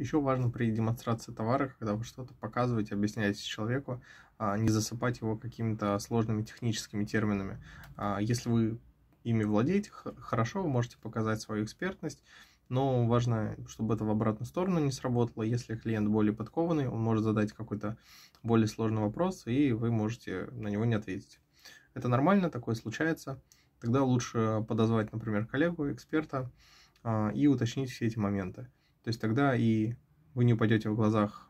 Еще важно при демонстрации товара, когда вы что-то показываете, объясняете человеку, а не засыпать его какими-то сложными техническими терминами. А если вы ими владеете, хорошо, вы можете показать свою экспертность, но важно, чтобы это в обратную сторону не сработало. Если клиент более подкованный, он может задать какой-то более сложный вопрос, и вы можете на него не ответить. Это нормально, такое случается. Тогда лучше подозвать, например, коллегу, эксперта а, и уточнить все эти моменты. То есть тогда и вы не упадете в глазах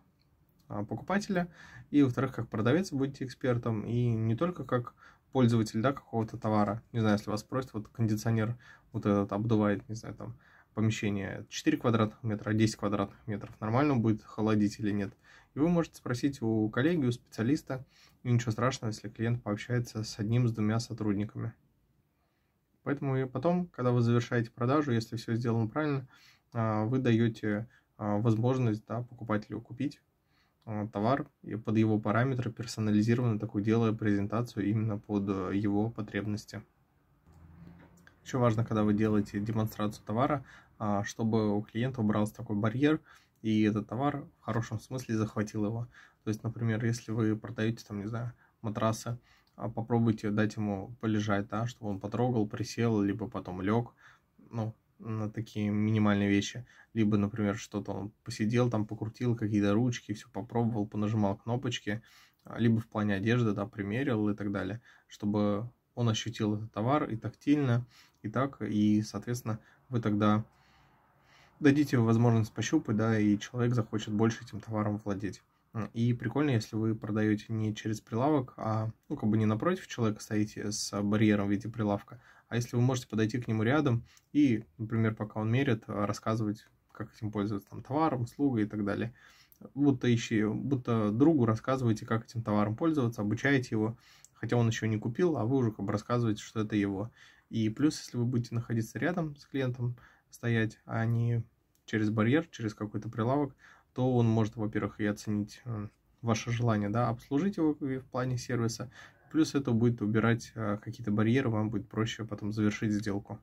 а, покупателя, и, во-вторых, как продавец будете экспертом, и не только как пользователь да, какого-то товара. Не знаю, если вас просят, вот кондиционер вот этот обдувает, не знаю, там помещение 4 квадратных метра, 10 квадратных метров, нормально будет холодить или нет. И вы можете спросить у коллеги, у специалиста, и ничего страшного, если клиент пообщается с одним, с двумя сотрудниками. Поэтому и потом, когда вы завершаете продажу, если все сделано правильно, а, вы даете а, возможность да, покупателю купить а, товар и под его параметры персонализированно такую делая презентацию именно под э, его потребности. Еще важно, когда вы делаете демонстрацию товара, чтобы у клиента убрался такой барьер, и этот товар в хорошем смысле захватил его. То есть, например, если вы продаете, там, не знаю, матрасы, попробуйте дать ему полежать, да, чтобы он потрогал, присел, либо потом лег. Ну, на такие минимальные вещи. Либо, например, что-то он посидел там, покрутил какие-то ручки, все попробовал, понажимал кнопочки, а, либо в плане одежды, да, примерил и так далее, чтобы он ощутил этот товар и тактильно, и так, и, соответственно, вы тогда дадите возможность пощупать, да, и человек захочет больше этим товаром владеть. И прикольно, если вы продаете не через прилавок, а ну, как бы не напротив человека стоите с а, барьером в виде прилавка, а если вы можете подойти к нему рядом и, например, пока он мерит, а, рассказывать, как этим пользоваться, там, товаром, услугой и так далее. Будто, ищи, будто другу рассказываете, как этим товаром пользоваться, обучаете его, хотя он еще не купил, а вы уже как бы рассказываете, что это его. И плюс, если вы будете находиться рядом с клиентом, стоять, а не через барьер, через какой-то прилавок, то он может, во-первых, и оценить э, ваше желание, да, обслужить его в плане сервиса. Плюс это будет убирать э, какие-то барьеры, вам будет проще потом завершить сделку.